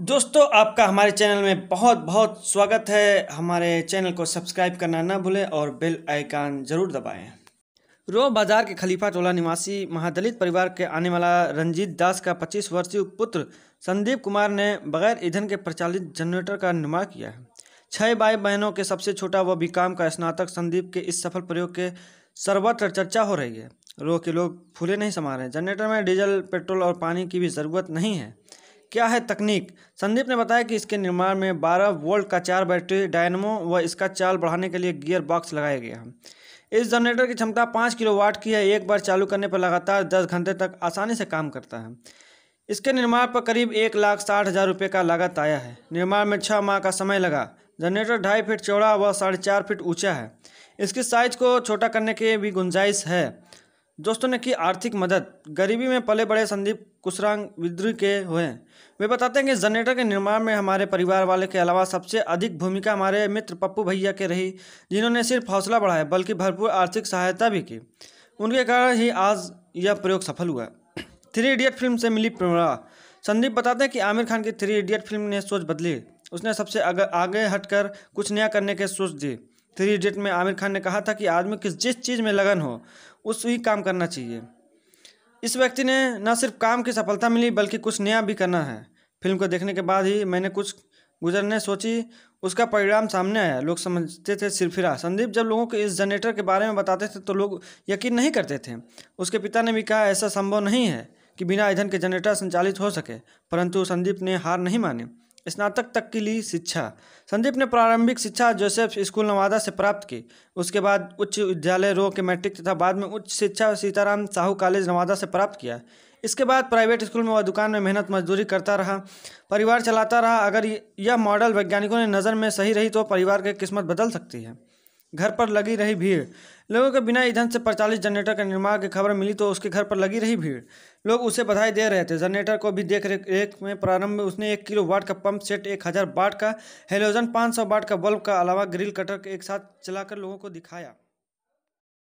दोस्तों आपका हमारे चैनल में बहुत बहुत स्वागत है हमारे चैनल को सब्सक्राइब करना ना भूलें और बेल आइकान ज़रूर दबाएं रो बाजार के खलीफा टोला निवासी महादलित परिवार के आने वाला रंजीत दास का 25 वर्षीय पुत्र संदीप कुमार ने बगैर ईंधन के प्रचालित जनरेटर का निर्माण किया है छः भाई बहनों के सबसे छोटा व बीकाम का स्नातक संदीप के इस सफल प्रयोग के सर्वत्र चर्चा हो रही है रो के लोग फूले नहीं समा रहे जनरेटर में डीजल पेट्रोल और पानी की भी ज़रूरत नहीं है क्या है तकनीक संदीप ने बताया कि इसके निर्माण में 12 वोल्ट का चार बैटरी डायनमो व इसका चाल बढ़ाने के लिए गियर बॉक्स लगाया गया है इस जनरेटर की क्षमता पाँच किलोवाट की है एक बार चालू करने पर लगातार दस घंटे तक आसानी से काम करता है इसके निर्माण पर करीब एक लाख साठ हज़ार रुपये का लागत आया है निर्माण में छः माह का समय लगा जनरेटर ढाई फीट चौड़ा व साढ़े चार फीट ऊँचा है इसकी साइज को छोटा करने की भी गुंजाइश है दोस्तों ने की आर्थिक मदद गरीबी में पले बड़े संदीप कुशरांग विद्रोह के हुए वे बताते हैं कि जनरेटर के निर्माण में हमारे परिवार वाले के अलावा सबसे अधिक भूमिका हमारे मित्र पप्पू भैया के रही जिन्होंने सिर्फ हौसला बढ़ाया बल्कि भरपूर आर्थिक सहायता भी की उनके कारण ही आज यह प्रयोग सफल हुआ थ्री इडियट फिल्म से मिली प्रेरणा संदीप बताते हैं कि आमिर खान की थ्री इडियट फिल्म ने सोच बदली उसने सबसे आगे हटकर कुछ नया करने के सोच दी थ्री इडियट में आमिर खान ने कहा था कि आदमी किस जिस चीज़ में लगन हो उस ही काम करना चाहिए इस व्यक्ति ने न सिर्फ काम की सफलता मिली बल्कि कुछ नया भी करना है फिल्म को देखने के बाद ही मैंने कुछ गुजरने सोची उसका परिणाम सामने आया लोग समझते थे सिरफिरा संदीप जब लोगों को इस जनरेटर के बारे में बताते थे तो लोग यकीन नहीं करते थे उसके पिता ने भी कहा ऐसा संभव नहीं है कि बिना ईंधन के जनरेटर संचालित हो सके परंतु संदीप ने हार नहीं मानी स्नातक तक की ली शिक्षा संदीप ने प्रारंभिक शिक्षा जोसेफ स्कूल नवादा से प्राप्त की उसके बाद उच्च विद्यालय रो के मैट्रिक तथा बाद में उच्च शिक्षा सीताराम साहू कॉलेज नवादा से प्राप्त किया इसके बाद प्राइवेट स्कूल में वह दुकान में मेहनत मजदूरी करता रहा परिवार चलाता रहा अगर यह मॉडल वैज्ञानिकों ने नज़र में सही रही तो परिवार की किस्मत बदल सकती है घर पर लगी रही भीड़ लोगों के बिना ईंधन से प्रचालित जनरेटर के निर्माण की खबर मिली तो उसके घर पर लगी रही भीड़ लोग उसे बधाई दे रहे थे जनरेटर को भी देख रेख में प्रारंभ में उसने एक किलो वाट का पंप सेट एक हज़ार वाट का हेलोजन पाँच सौ वाट का बल्ब का अलावा ग्रिल कटर के एक साथ चलाकर लोगों को दिखाया